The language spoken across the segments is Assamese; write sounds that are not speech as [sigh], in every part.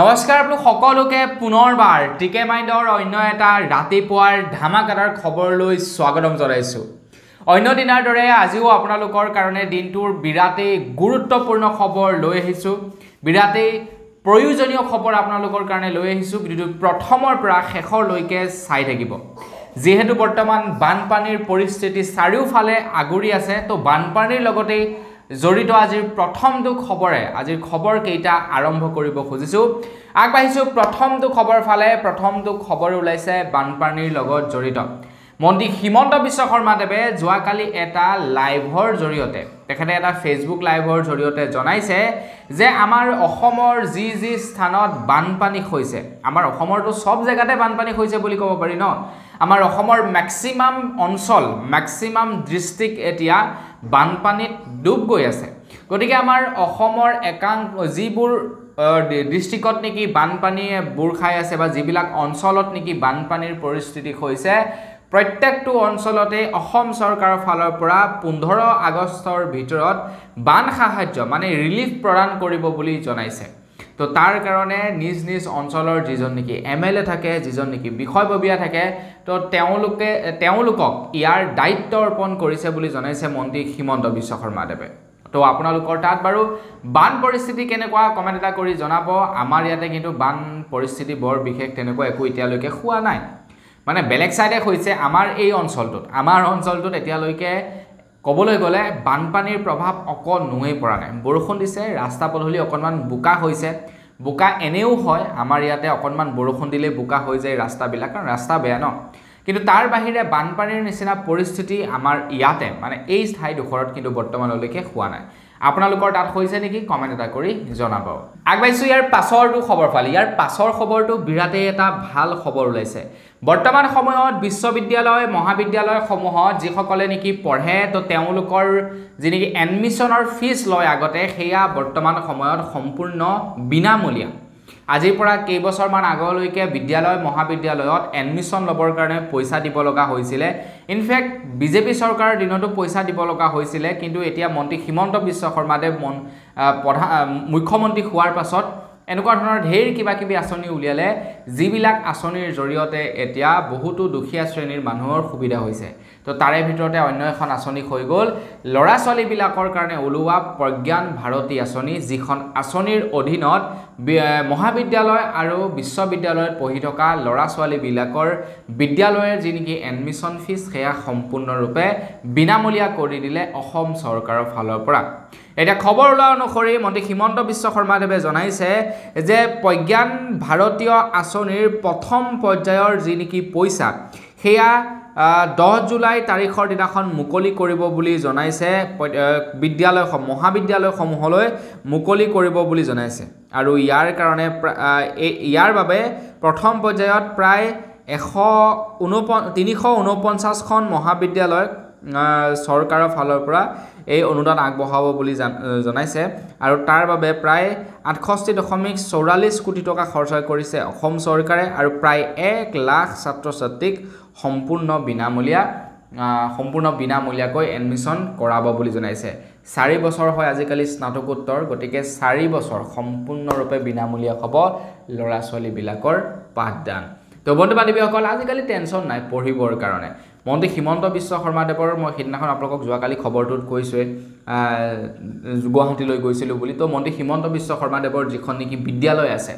নমস্কাৰ আপোনালোক সকলোকে পুনৰবাৰ টিকে মাইণ্ডৰ অন্য এটা ৰাতিপুৱাৰ ধামাকাটাৰ খবৰলৈ স্বাগতম জনাইছোঁ অন্য দিনাৰ দৰে আজিও আপোনালোকৰ কাৰণে দিনটোৰ বিৰাটেই গুৰুত্বপূৰ্ণ খবৰ লৈ আহিছোঁ বিৰাটেই প্ৰয়োজনীয় খবৰ আপোনালোকৰ কাৰণে লৈ আহিছোঁ কিন্তু প্ৰথমৰ পৰা শেষৰলৈকে চাই থাকিব যিহেতু বৰ্তমান বানপানীৰ পৰিস্থিতি চাৰিওফালে আগুৰি আছে ত' বানপানীৰ লগতেই জড়িত আজিৰ প্ৰথমটো খবৰে আজিৰ খবৰ কেটা আৰম্ভ কৰব খুঁজিছো আগবাড়ি প্ৰথমটো খবৰ ফালে প্ৰথমটো খবৰ ওলাইছে বানপানীৰ লগত জড়িত মন্ত্ৰী হিমন্ত বিশ্ব শৰ্মাদেবে যাকালি এটা লাইভৰ জৰিয়তে তেখেতে এটা ফেচবুক লাইভৰ জৰিয়তে জনাইছে যে আমাৰ অসমৰ আমাৰ আমাৰ স্থানত বানপানী হৈছে আমাৰ আমাৰ সব জায়গাতে বানপানী হৈছে বুলি কব পাৰি ন আমাৰ অসমৰ মেক্সিমাম অঞ্চল মেক্সিমাম ডিস্ট্ৰিক্ট এতিয়া বানপানীত ডুব গৈ আছে গতিকে আমাৰ অসমৰ একাংশ যিবোৰ ডিষ্ট্ৰিক্টত নেকি বানপানীয়ে বুৰ খাই আছে বা যিবিলাক অঞ্চলত নেকি বানপানীৰ পৰিস্থিতি হৈছে প্ৰত্যেকটো অঞ্চলতে অসম চৰকাৰৰ ফালৰ পৰা পোন্ধৰ আগষ্টৰ ভিতৰত বান সাহাৰ্য মানে ৰিলিফ প্ৰদান কৰিব বুলি জনাইছে তো তাৰ কাৰণে নিজ নিজ অঞ্চলৰ যিজন নেকি এম এল এ থাকে যিজন নেকি বিষয়ববীয়া থাকে তো তেওঁলোকে তেওঁলোকক ইয়াৰ দায়িত্ব অৰ্পণ কৰিছে বুলি জনাইছে মন্ত্ৰী হিমন্ত বিশ্ব শৰ্মাদেৱে তো আপোনালোকৰ তাত বাৰু বান পৰিস্থিতি কেনেকুৱা কমেণ্ট এটা কৰি জনাব আমাৰ ইয়াতে কিন্তু বান পৰিস্থিতি বৰ বিশেষ তেনেকুৱা একো এতিয়ালৈকে হোৱা নাই মানে বেলেগ ছাইডে হৈছে আমাৰ এই অঞ্চলটোত আমাৰ অঞ্চলটোত এতিয়ালৈকে কবলৈ গ'লে বানপানীৰ প্ৰভাৱ অকণোৱেই পৰা নাই বৰষুণ দিছে ৰাস্তা পদূলি অকণমান বোকা হৈছে বোকা এনেও হয় আমাৰ ইয়াতে অকণমান বৰষুণ দিলেই বোকা হৈ যায় ৰাস্তাবিলাক কাৰণ ৰাস্তা বেয়া ন কিন্তু তাৰ বাহিৰে বানপানীৰ নিচিনা পৰিস্থিতি আমাৰ ইয়াতে মানে এই ঠাইডোখৰত কিন্তু বৰ্তমানলৈকে হোৱা নাই আপোনালোকৰ তাত হৈছে নেকি কমেণ্ট এটা কৰি জনাব আগবাঢ়িছোঁ ইয়াৰ পাছৰটো খবৰ ফালে ইয়াৰ পাছৰ খবৰটো বিৰাটেই এটা ভাল খবৰ ওলাইছে বৰ্তমান সময়ত বিশ্ববিদ্যালয় মহাবিদ্যালয়সমূহত যিসকলে নেকি পঢ়ে তো তেওঁলোকৰ যি নেকি এডমিশ্যনৰ ফিজ লয় আগতে সেয়া বৰ্তমান সময়ত সম্পূৰ্ণ বিনামূলীয়া আজিৰ পৰা কেইবছৰমান আগলৈকে বিদ্যালয় মহাবিদ্যালয়ত এডমিশ্যন ল'বৰ কাৰণে পইচা দিব লগা হৈছিলে ইনফেক্ট বি জে পি চৰকাৰৰ দিনতো পইচা দিব লগা হৈছিলে কিন্তু এতিয়া মন্ত্ৰী হিমন্ত বিশ্ব শৰ্মাদেৱ মন প্ৰধান মুখ্যমন্ত্ৰী হোৱাৰ পাছত এনেকুৱা ধৰণৰ ঢেৰ কিবি আঁচনি উলিয়ালে যিবিলাক আঁচনিৰ জৰিয়তে এতিয়া বহুতো দুখীয়া শ্ৰেণীৰ মানুহৰ সুবিধা হৈছে তো তাৰে ভিতৰতে অন্য এখন আঁচনি হৈ গ'ল ল'ৰা ছোৱালীবিলাকৰ কাৰণে ওলোৱা প্ৰজ্ঞান ভাৰতী আঁচনি যিখন আঁচনিৰ অধীনত মহাবিদ্যালয় আৰু বিশ্ববিদ্যালয়ত পঢ়ি থকা ল'ৰা ছোৱালীবিলাকৰ বিদ্যালয়ৰ যি নেকি এডমিশ্যন ফিজ সেয়া সম্পূৰ্ণৰূপে বিনামূলীয়া কৰি দিলে অসম চৰকাৰৰ ফালৰ পৰা এতিয়া খবৰ ওলোৱা অনুসৰি মন্ত্ৰী হিমন্ত বিশ্ব শৰ্মাদেৱে জনাইছে যে প্ৰজ্ঞান ভাৰতীয় আঁচনিৰ প্ৰথম পৰ্যায়ৰ যি নেকি পইচা সেয়া দহ জুলাই তাৰিখৰ দিনাখন মুকলি কৰিব বুলি জনাইছে বিদ্যালয় মহাবিদ্যালয়সমূহলৈ মুকলি কৰিব বুলি জনাইছে আৰু ইয়াৰ কাৰণে ইয়াৰ বাবে প্ৰথম পৰ্যায়ত প্ৰায় এশ ঊনপ তিনিশ ঊনপঞ্চাছখন মহাবিদ্যালয়ক চৰকাৰৰ ফালৰ পৰা এই অনুদান আগবঢ়াব বুলি জনাইছে আৰু তাৰ বাবে প্ৰায় আঠষষ্ঠি দশমিক চৌৰাল্লিছ কোটি টকা খৰচ কৰিছে অসম চৰকাৰে আৰু প্ৰায় এক লাখ ছাত্ৰ ছাত্ৰীক সম্পূৰ্ণ বিনামূলীয়া সম্পূৰ্ণ বিনামূলীয়াকৈ এডমিশ্যন কৰাব বুলি জনাইছে চাৰি বছৰ হয় আজিকালি স্নাতকোত্তৰ গতিকে চাৰি বছৰ সম্পূৰ্ণৰূপে বিনামূলীয়া হ'ব ল'ৰা ছোৱালীবিলাকৰ পাঠদান ত' বন্ধু বান্ধৱীসকল আজিকালি টেনশ্যন নাই পঢ়িবৰ কাৰণে মন্ত্ৰী হিমন্ত বিশ্ব শৰ্মাদেৱৰ মই সেইদিনাখন আপোনালোকক যোৱাকালি খবৰটোত কৈছোঁৱেই গুৱাহাটীলৈ গৈছিলোঁ বুলি তো মন্ত্ৰী হিমন্ত বিশ্ব শৰ্মাদেৱৰ যিখন নেকি বিদ্যালয় আছে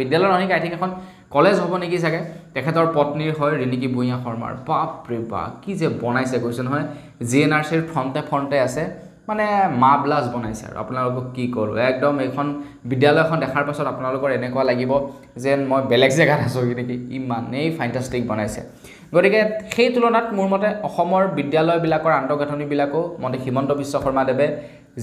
বিদ্যালয়ৰ নহয় আই থিংক এখন কলেজ হ'ব নেকি চাগে তেখেতৰ পত্নীৰ হয় ৰিণিকী ভূঞা শৰ্মাৰ বাপ বা কি যে বনাইছে কৈছে নহয় জি এন আৰ চিৰ ফ্ৰণ্টে ফ্ৰণ্টে আছে মানে মা ব্লাজ বনাইছে আৰু আপোনালোকক কি কৰোঁ একদম এইখন বিদ্যালয়খন দেখাৰ পাছত আপোনালোকৰ এনেকুৱা লাগিব যেন মই বেলেগ জেগাত আছোঁ নেকি ইমানেই ফাইণ্টাষ্টিক বনাইছে গতিকে সেই তুলনাত মোৰ মতে অসমৰ বিদ্যালয়বিলাকৰ আন্তঃগাঁথনিবিলাকো মন্ত্ৰী হিমন্ত বিশ্ব শৰ্মাদেৱে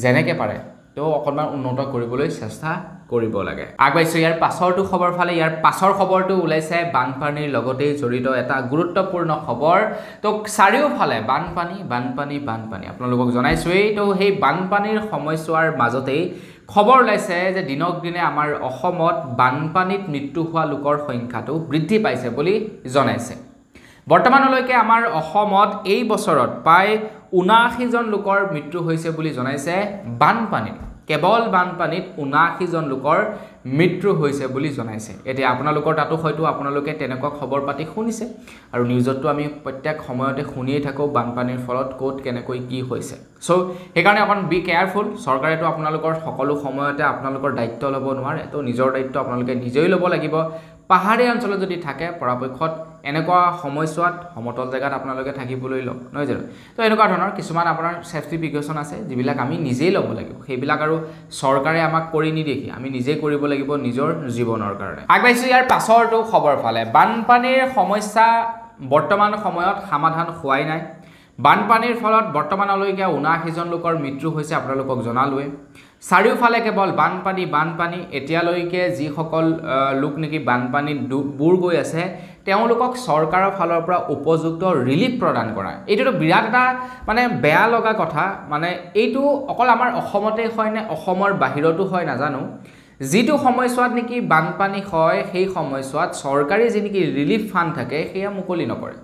যেনেকৈ পাৰে তেওঁ অকণমান উন্নত কৰিবলৈ চেষ্টা কৰিব লাগে আগবাঢ়িছোঁ ইয়াৰ পাছৰটো খবৰ ফালে ইয়াৰ পাছৰ খবৰটো ওলাইছে বানপানীৰ লগতেই জড়িত এটা গুৰুত্বপূৰ্ণ খবৰ তো চাৰিওফালে বানপানী বানপানী বানপানী আপোনালোকক জনাইছোঁৱেই তো সেই বানপানীৰ সময়ছোৱাৰ মাজতেই খবৰ ওলাইছে যে দিনক দিনে আমাৰ অসমত বানপানীত মৃত্যু হোৱা লোকৰ সংখ্যাটো বৃদ্ধি পাইছে বুলি জনাইছে বৰ্তমানলৈকে আমাৰ অসমত এই বছৰত প্ৰায় ঊনাশীজন লোকৰ মৃত্যু হৈছে বুলি জনাইছে বানপানীত কেৱল বানপানীত ঊনাশীজন লোকৰ মৃত্যু হৈছে বুলি জনাইছে এতিয়া আপোনালোকৰ তাতো হয়তো আপোনালোকে তেনেকুৱা খবৰ পাতি শুনিছে আৰু নিউজতো আমি প্ৰত্যেক সময়তে শুনিয়েই থাকোঁ বানপানীৰ ফলত ক'ত কেনেকৈ কি হৈছে চ' সেইকাৰণে অকণ বি কেয়াৰফুল চৰকাৰেতো আপোনালোকৰ সকলো সময়তে আপোনালোকৰ দায়িত্ব ল'ব নোৱাৰে তো নিজৰ দায়িত্ব আপোনালোকে নিজেই ল'ব লাগিব পাহাৰীয়া অঞ্চলত যদি থাকে পৰাপক্ষত এনেকুৱা সময়ছোৱাত সমতল জেগাত আপোনালোকে থাকিবলৈ লওক নহয় জানো তো এনেকুৱা ধৰণৰ কিছুমান আপোনাৰ ছেফটি প্ৰিকশ্যন আছে যিবিলাক আমি নিজেই ল'ব লাগিব সেইবিলাক আৰু চৰকাৰে আমাক কৰি নিদেখি আমি নিজেই কৰিব লাগিব নিজৰ জীৱনৰ কাৰণে আগবাঢ়িছোঁ ইয়াৰ পাছৰটো খবৰ ফালে বানপানীৰ সমস্যা বৰ্তমান সময়ত সমাধান হোৱাই নাই বানপানীৰ ফলত বৰ্তমানলৈকে উনাশীজন লোকেৰ মৃত্যু হয়েছে আপনাৰ জনালোয়ে চাৰিওফালে কেবল বানপানী বানপানী এতিয়ালৈকে যিসকল লোক নেকি বানপানীত ডুববোৰ গৈ আছে তেওঁলোকক চৰকাৰৰ ফালৰ পৰা উপযুক্ত ৰিলিফ প্ৰদান কৰা এইটোতো বিৰাট এটা মানে বেয়া লগা কথা মানে এইটো অকল আমাৰ অসমতেই হয়নে অসমৰ বাহিৰতো হয় নাজানো যিটো সময়ছোৱাত নেকি বানপানী হয় সেই সময়ছোৱাত চৰকাৰী যি নেকি ৰিলিফ ফাণ্ড থাকে সেয়া মুকলি নকৰে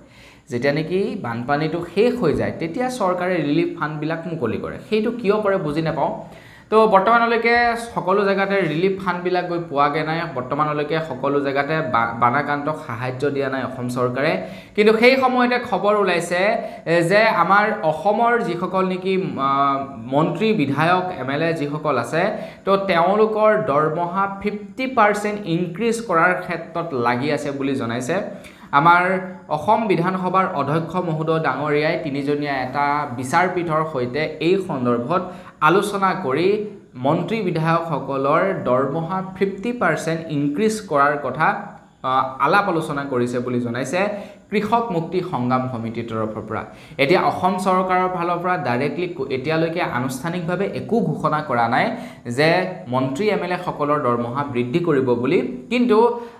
যেতিয়া নেকি বানপানীটো শেষ হৈ যায় তেতিয়া চৰকাৰে ৰিলিফ ফাণ্ডবিলাক মুকলি কৰে সেইটো কিয় কৰে বুজি নাপাওঁ তো বৰ্তমানলৈকে সকলো জেগাতে ৰিলিফ ফাণ্ডবিলাক গৈ পোৱাগৈ নাই বৰ্তমানলৈকে সকলো জেগাতে বা বানাক্ৰান্তক সাহাৰ্য দিয়া নাই অসম চৰকাৰে কিন্তু সেই সময়তে খবৰ ওলাইছে যে আমাৰ অসমৰ যিসকল নেকি মন্ত্ৰী বিধায়ক এম এল এ যিসকল আছে তো তেওঁলোকৰ দৰমহা ফিফটি পাৰ্চেণ্ট ইনক্ৰিজ কৰাৰ ক্ষেত্ৰত লাগি আছে বুলি জনাইছে আমাৰ অসম বিধানসভাৰ অধ্যক্ষ মহোদয় ডাঙৰীয়াই তিনিজনীয়া এটা বিচাৰপীঠৰ সৈতে এই সন্দৰ্ভত আলোচনা কৰি মন্ত্ৰী বিধায়কসকলৰ দৰমহা ফিফটি পাৰ্চেণ্ট ইনক্ৰিজ কৰাৰ কথা আলাপ আলোচনা কৰিছে বুলি জনাইছে কৃষক মুক্তি সংগ্ৰাম সমিতিৰ তৰফৰ পৰা এতিয়া অসম চৰকাৰৰ ফালৰ পৰা ডাইৰেক্টলি এতিয়ালৈকে আনুষ্ঠানিকভাৱে একো ঘোষণা কৰা নাই যে মন্ত্ৰী এম এল এসকলৰ দৰমহা বৃদ্ধি কৰিব বুলি কিন্তু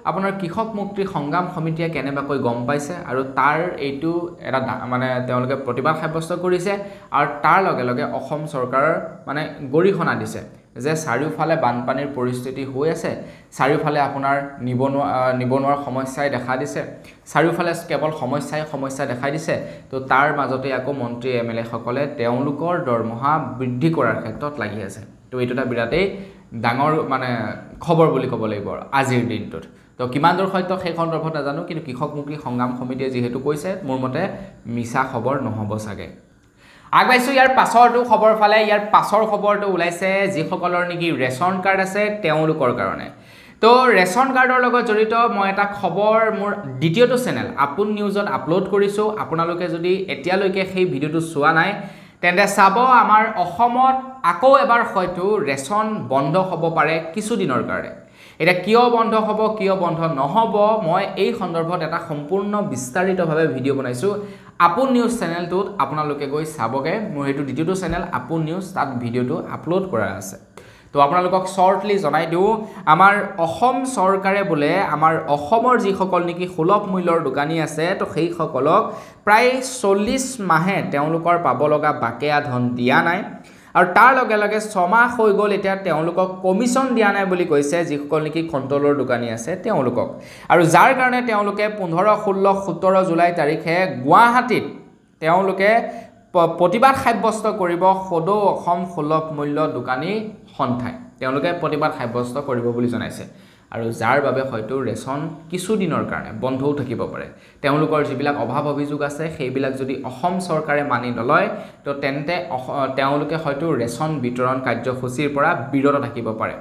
আপোনাৰ কৃষক মুক্তি সংগ্ৰাম সমিতিয়ে কেনেবাকৈ গম পাইছে আৰু তাৰ এইটো এটা মানে তেওঁলোকে প্ৰতিবাদ সাব্যস্ত কৰিছে আৰু তাৰ লগে লগে অসম চৰকাৰৰ মানে গৰিহণা দিছে যে চাৰিওফালে বানপানীৰ পৰিস্থিতি হৈ আছে চাৰিওফালে আপোনাৰ নিবনুৱা নিবনুৱাৰ সমস্যাই দেখা দিছে চাৰিওফালে কেৱল সমস্যাই সমস্যা দেখাই দিছে তো তাৰ মাজতে আকৌ মন্ত্ৰী এম এল এসকলে তেওঁলোকৰ দৰমহা বৃদ্ধি কৰাৰ ক্ষেত্ৰত লাগি আছে তো এইটো এটা বিৰাটেই ডাঙৰ মানে খবৰ বুলি ক'ব লাগিব আজিৰ দিনটোত তো কিমান দূৰ সত্য সেই সন্দৰ্ভত নাজানো কিন্তু কৃষকমুখী সংগ্ৰাম সমিতিয়ে যিহেতু কৈছে মোৰ মতে মিছা খবৰ নহ'ব চাগে আগবাইছোঁ ইয়াৰ পাছৰটো খবৰ ফালে ইয়াৰ পাছৰ খবৰটো ওলাইছে যিসকলৰ নেকি ৰেচন কাৰ্ড আছে তেওঁলোকৰ কাৰণে তো ৰেচন কাৰ্ডৰ লগত জড়িত মই এটা খবৰ মোৰ দ্বিতীয়টো চেনেল আপোন নিউজত আপলোড কৰিছোঁ আপোনালোকে যদি এতিয়ালৈকে সেই ভিডিঅ'টো চোৱা নাই তেন্তে চাব আমাৰ অসমত আকৌ এবাৰ হয়তো ৰেচন বন্ধ হ'ব পাৰে কিছুদিনৰ কাৰণে এটা কিয় বন্ধ হ'ব কিয় বন্ধ নহ'ব মই এই সন্দৰ্ভত এটা সম্পূৰ্ণ বিস্তাৰিতভাৱে ভিডিঅ' বনাইছোঁ আপোন নিউজ চেনেলটোত আপোনালোকে গৈ চাবগৈ মোৰ সেইটো দ্বিতীয়টো চেনেল আপোন নিউজ তাত ভিডিঅ'টো আপলোড কৰা আছে তো আপোনালোকক শ্বৰ্টলি জনাই দিওঁ আমাৰ অসম চৰকাৰে বোলে আমাৰ অসমৰ যিসকল নেকি সুলভ মূল্যৰ দোকানী আছে তো সেইসকলক প্ৰায় চল্লিছ মাহে তেওঁলোকৰ পাব লগা বাকেয়া ধন দিয়া নাই আৰু তাৰ লগে লগে ছমাহ হৈ গ'ল এতিয়া তেওঁলোকক কমিশ্যন দিয়া নাই বুলি কৈছে যিসকল নেকি কণ্ট্ৰলৰ দোকানী আছে তেওঁলোকক আৰু যাৰ কাৰণে তেওঁলোকে পোন্ধৰ ষোল্ল সোতৰ জুলাই তাৰিখে গুৱাহাটীত তেওঁলোকে প্ৰতিবাদ সাব্যস্ত কৰিব সদৌ অসম সুলভ মূল্য দোকানী সন্থাই তেওঁলোকে প্ৰতিবাদ সাব্যস্ত কৰিব বুলি জনাইছে আৰু যাৰ বাবে হয়তো ৰেচন কিছুদিনৰ কাৰণে বন্ধও থাকিব পাৰে তেওঁলোকৰ যিবিলাক অভাৱ অভিযোগ আছে সেইবিলাক যদি অসম চৰকাৰে মানি নলয় তো তেন্তে তেওঁলোকে হয়তো ৰেচন বিতৰণ কাৰ্যসূচীৰ পৰা বিৰত থাকিব পাৰে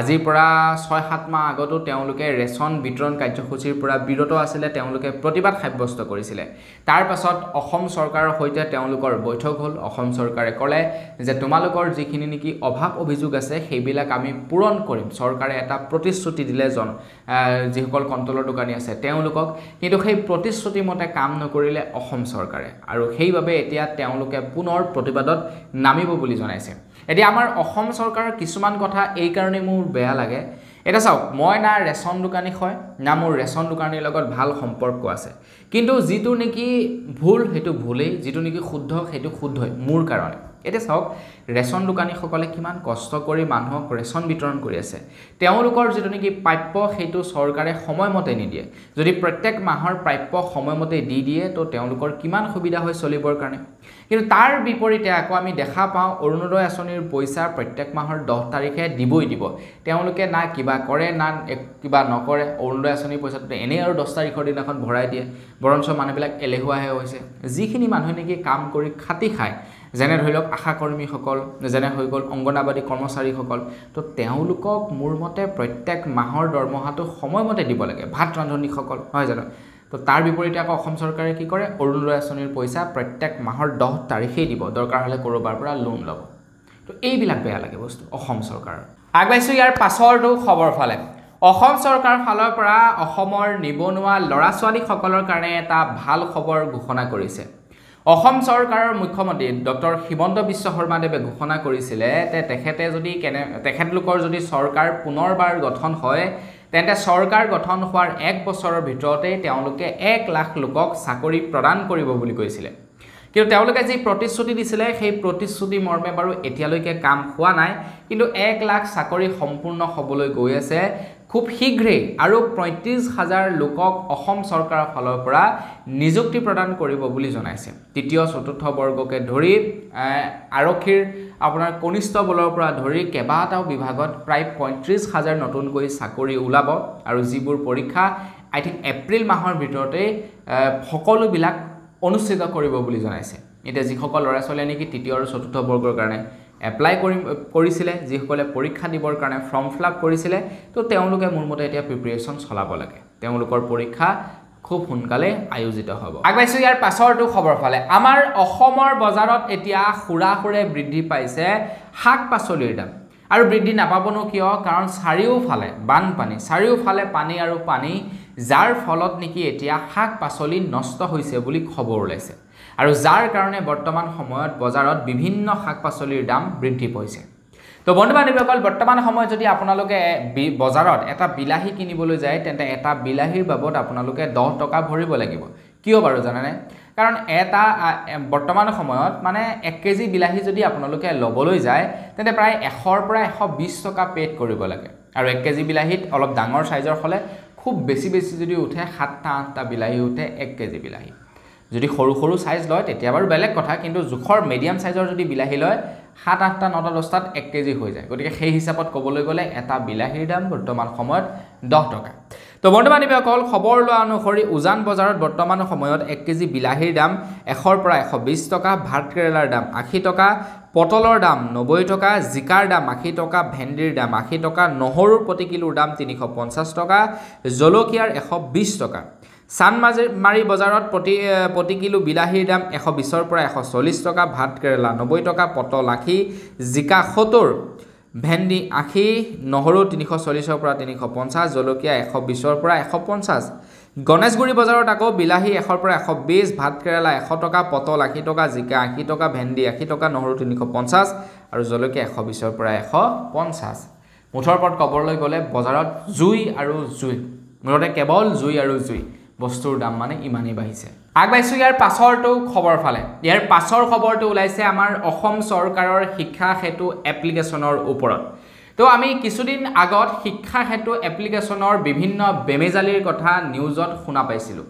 আজিৰ পৰা ছয় সাত মাহ আগতো তেওঁলোকে ৰেচন বিতৰণ কাৰ্যসূচীৰ পৰা বিৰত আছিলে তেওঁলোকে প্ৰতিবাদ সাব্যস্ত কৰিছিলে তাৰপাছত অসম চৰকাৰৰ সৈতে তেওঁলোকৰ বৈঠক হ'ল অসম চৰকাৰে ক'লে যে তোমালোকৰ যিখিনি নেকি অভাৱ অভিযোগ আছে সেইবিলাক আমি পূৰণ কৰিম চৰকাৰে এটা প্ৰতিশ্ৰুতি দিলে জন যিসকল কণ্ট্ৰলৰ দোকানী আছে তেওঁলোকক কিন্তু সেই প্ৰতিশ্ৰুতিমতে কাম নকৰিলে অসম চৰকাৰে আৰু সেইবাবে এতিয়া তেওঁলোকে পুনৰ প্ৰতিবাদত নামিব বুলি জনাইছে এতিয়া আমাৰ অসম চৰকাৰৰ কিছুমান কথা এইকাৰণে মোৰ বেয়া লাগে এতিয়া চাওক মই না ৰেচন দোকানী হয় না মোৰ ৰেচন দোকানীৰ লগত ভাল সম্পৰ্ক আছে কিন্তু যিটো নেকি ভুল সেইটো ভুলেই যিটো নেকি শুদ্ধ সেইটো শুদ্ধই মোৰ কাৰণে এতিয়া চাওক ৰেচন দোকানীসকলে কিমান কষ্ট কৰি মানুহক ৰেচন বিতৰণ কৰি আছে তেওঁলোকৰ যিটো নেকি প্ৰাপ্য সেইটো চৰকাৰে সময়মতে নিদিয়ে যদি প্ৰত্যেক মাহৰ প্ৰাপ্য সময়মতে দি দিয়ে তো তেওঁলোকৰ কিমান সুবিধা হয় চলিবৰ কাৰণে কিন্তু তাৰ বিপৰীতে আকৌ আমি দেখা পাওঁ অৰুণোদয় আঁচনিৰ পইচা প্ৰত্যেক মাহৰ দহ তাৰিখে দিবই দিব তেওঁলোকে না কিবা কৰে না কিবা নকৰে অৰুণোদয় আঁচনিৰ পইচাটো এনেই আৰু দহ তাৰিখৰ দিনাখন ভৰাই দিয়ে বৰঞ্চ মানুহবিলাক এলেহুৱাহে হৈছে যিখিনি মানুহে নেকি কাম কৰি খাটি খায় যেনে ধৰি লওক আশাকৰ্মীসকল কৰ্মীসকল যেনে হৈ গ'ল অংগনাবাদী কৰ্মচাৰীসকল তো তেওঁলোকক মোৰ মতে প্ৰত্যেক মাহৰ দৰমহাটো সময়মতে দিব লাগে ভাত ৰান্ধনীসকল নহয় জানো তো তাৰ বিপৰীতে আকৌ অসম চৰকাৰে কি কৰে অৰুণোদয় আঁচনিৰ পইচা প্ৰত্যেক মাহৰ দহ তাৰিখেই দিব দৰকাৰ হ'লে ক'ৰবাৰ পৰা লোন ল'ব তো এইবিলাক বেয়া লাগে বস্তু অসম চৰকাৰৰ আগবাঢ়িছোঁ ইয়াৰ পাছৰটো খবৰ ফালে অসম চৰকাৰৰ ফালৰ পৰা অসমৰ নিবনুৱা ল'ৰা ছোৱালীসকলৰ কাৰণে এটা ভাল খবৰ ঘোষণা কৰিছে অসম চৰকাৰৰ মুখ্যমন্ত্ৰী ডক্টৰ হিমন্ত বিশ্ব শৰ্মাদেৱে ঘোষণা কৰিছিলে যে তেখেতে যদি কেনে তেখেতলোকৰ যদি চৰকাৰ পুনৰবাৰ গঠন হয় তেন্তে চৰকাৰ গঠন হোৱাৰ এক বছৰৰ ভিতৰতেই তেওঁলোকে এক লাখ লোকক চাকৰি প্ৰদান কৰিব বুলি কৈছিলে কিন্তু তেওঁলোকে যি প্ৰতিশ্ৰুতি দিছিলে সেই প্ৰতিশ্ৰুতি মৰ্মে বাৰু এতিয়ালৈকে কাম হোৱা নাই কিন্তু এক লাখ চাকৰি সম্পূৰ্ণ হ'বলৈ গৈ আছে খুব শীঘ্ৰেই আৰু পঁয়ত্ৰিছ হাজাৰ লোকক অসম চৰকাৰৰ ফালৰ পৰা নিযুক্তি প্ৰদান কৰিব বুলি জনাইছে তৃতীয় চতুৰ্থ বৰ্গকে ধৰি আৰক্ষীৰ আপোনাৰ কনিষ্ঠ বলৰ পৰা ধৰি কেইবাটাও বিভাগত প্ৰায় পঁয়ত্ৰিছ হাজাৰ নতুনকৈ চাকৰি ওলাব আৰু যিবোৰ পৰীক্ষা আই থিংক এপ্ৰিল মাহৰ ভিতৰতেই সকলোবিলাক অনুষ্ঠিত কৰিব বুলি জনাইছে এতিয়া যিসকল ল'ৰা ছোৱালীয়ে নেকি তৃতীয় আৰু চতুৰ্থ বৰ্গৰ কাৰণে এপ্লাই কৰি কৰিছিলে যিসকলে পৰীক্ষা দিবৰ কাৰণে ফৰ্ম ফিল আপ কৰিছিলে তো তেওঁলোকে মোৰ মতে এতিয়া প্ৰিপেৰেশ্যন চলাব লাগে তেওঁলোকৰ পৰীক্ষা খুব সোনকালে আয়োজিত হ'ব আগবাঢ়িছোঁ ইয়াৰ পাছৰটো খবৰ ফালে আমাৰ অসমৰ বজাৰত এতিয়া সুৰা সুৰে বৃদ্ধি পাইছে শাক পাচলিৰ দাম আৰু বৃদ্ধি নাপাবনো কিয় কাৰণ চাৰিওফালে বানপানী চাৰিওফালে পানী আৰু পানী যাৰ ফলত নেকি এতিয়া শাক পাচলি নষ্ট হৈছে বুলি খবৰ ওলাইছে আৰু যাৰ কাৰণে বৰ্তমান সময়ত বজাৰত বিভিন্ন শাক পাচলিৰ দাম বৃদ্ধি পাইছে তো বন্ধু বান্ধৱীসকল বৰ্তমান সময়ত যদি আপোনালোকে বজাৰত এটা বিলাহী কিনিবলৈ যায় তেন্তে এটা বিলাহীৰ বাবদ আপোনালোকে দহ টকা ভৰিব লাগিব কিয় বাৰু জানেনে কাৰণ এটা বৰ্তমান সময়ত মানে এক কেজি বিলাহী যদি আপোনালোকে ল'বলৈ যায় তেন্তে প্ৰায় এশৰ পৰা এশ বিছ টকা পে'ড কৰিব লাগে আৰু এক কেজি বিলাহীত অলপ ডাঙৰ চাইজৰ হ'লে খুব বেছি বেছি যদি উঠে সাতটা আঠটা বিলাহী উঠে এক কেজি বিলাহী যদি সৰু সৰু চাইজ লয় তেতিয়া বাৰু বেলেগ কথা কিন্তু জোখৰ মিডিয়াম চাইজৰ যদি বিলাহী লয় সাত আঠটা নটা দহটাত এক কেজি হৈ যায় গতিকে সেই হিচাপত ক'বলৈ গ'লে এটা বিলাহীৰ দাম বৰ্তমান সময়ত দহ টকা তো বৰ্তমান অকল খবৰ লোৱা অনুসৰি উজান বজাৰত বৰ্তমান সময়ত এক কেজি বিলাহীৰ দাম এশৰ পৰা এশ বিছ টকা ভাত কেৰেলাৰ দাম আশী টকা পটলৰ দাম নব্বৈ টকা জিকাৰ দাম আশী টকা ভেন্দিৰ দাম আশী টকা নহৰুৰ প্ৰতি কিলোৰ দাম তিনিশ পঞ্চাছ টকা জলকীয়াৰ এশ বিছ টকা চানমাজি মাৰি বজাৰত প্ৰতি প্ৰতি কিলো বিলাহীৰ দাম এশ বিছৰ পৰা এশ চল্লিছ টকা ভাত কেৰেলা নব্বৈ টকা পটল আশী জিকা সত্তৰ ভেন্দি আশী নহৰু তিনিশ চল্লিছৰ পৰা তিনিশ পঞ্চাছ জলকীয়া এশ বিছৰ পৰা এশ পঞ্চাছ গণেশগুৰি বজাৰত আকৌ বিলাহী এশৰ পৰা এশ বিছ ভাত কেৰেলা এশ টকা পটল আশী টকা জিকা আশী টকা ভেন্দি আশী টকা নহৰু তিনিশ পঞ্চাছ আৰু জলকীয়া এশ বিছৰ পৰা এশ পঞ্চাছ মুঠৰ ওপৰত ক'বলৈ গ'লে বজাৰত জুই আৰু জুই মুঠতে কেৱল জুই আৰু জুই বস্তুৰ দাম মানে ইমানেই বাঢ়িছে আগবাঢ়িছোঁ ইয়াৰ পাছৰটো খবৰ ফালে ইয়াৰ পাছৰ খবৰটো ওলাইছে আমাৰ অসম চৰকাৰৰ শিক্ষা সেতু এপ্লিকেশ্যনৰ ওপৰত তো আমি কিছুদিন আগত শিক্ষা সেতু এপ্লিকেশ্যনৰ বিভিন্ন বেমেজালিৰ কথা নিউজত শুনা পাইছিলোঁ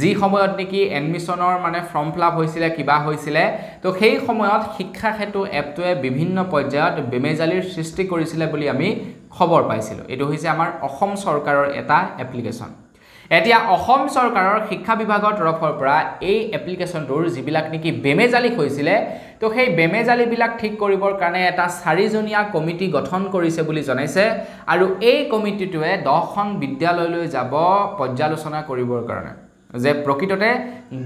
যি সময়ত নেকি এডমিশ্যনৰ মানে ফৰ্ম ফিল আপ হৈছিলে কিবা হৈছিলে তো সেই সময়ত শিক্ষা সেতু এপটোৱে বিভিন্ন পৰ্যায়ত বেমেজালিৰ সৃষ্টি কৰিছিলে বুলি আমি খবৰ পাইছিলোঁ এইটো হৈছে আমাৰ অসম চৰকাৰৰ এটা এপ্লিকেশ্যন এতিয়া অসম চৰকাৰৰ শিক্ষা বিভাগৰ তৰফৰ পৰা এই এপ্লিকেশ্যনটোৰ যিবিলাক নেকি বেমেজালি হৈছিলে তো সেই বেমেজালিবিলাক ঠিক কৰিবৰ কাৰণে এটা চাৰিজনীয়া কমিটি গঠন কৰিছে বুলি জনাইছে আৰু এই কমিটিটোৱে দহখন বিদ্যালয়লৈ যাব পৰ্যালোচনা কৰিবৰ কাৰণে যে প্ৰকৃততে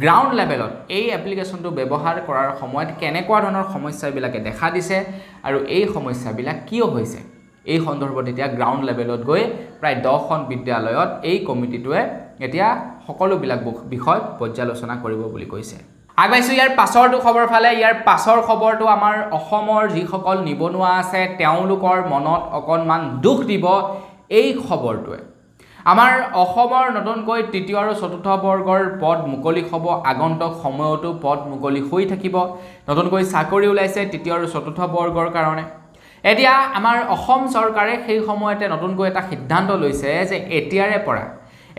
গ্ৰাউণ্ড লেভেলত এই এপ্লিকেশ্যনটো ব্যৱহাৰ কৰাৰ সময়ত কেনেকুৱা ধৰণৰ সমস্যাবিলাকে দেখা দিছে আৰু এই সমস্যাবিলাক কিয় হৈছে এই সন্দৰ্ভত এতিয়া গ্ৰাউণ্ড লেভেলত গৈ প্ৰায় দহখন বিদ্যালয়ত এই কমিটিটোৱে এতিয়া সকলোবিলাক বিষয় পৰ্যালোচনা কৰিব বুলি কৈছে আগবাঢ়িছোঁ ইয়াৰ পাছৰটো খবৰ ফালে ইয়াৰ পাছৰ খবৰটো আমাৰ অসমৰ যিসকল নিবনুৱা আছে তেওঁলোকৰ মনত অকণমান দুখ দিব এই খবৰটোৱে আমাৰ অসমৰ নতুনকৈ তৃতীয় আৰু চতুৰ্থ বৰ্গৰ পদ মুকলি হ'ব আগন্তুক সময়তো পদ মুকলি হৈ থাকিব নতুনকৈ চাকৰি ওলাইছে তৃতীয় আৰু চতুৰ্থ বৰ্গৰ কাৰণে এতিয়া আমাৰ অসম চৰকাৰে সেই সময়তে নতুনকৈ এটা সিদ্ধান্ত লৈছে যে এতিয়াৰে পৰা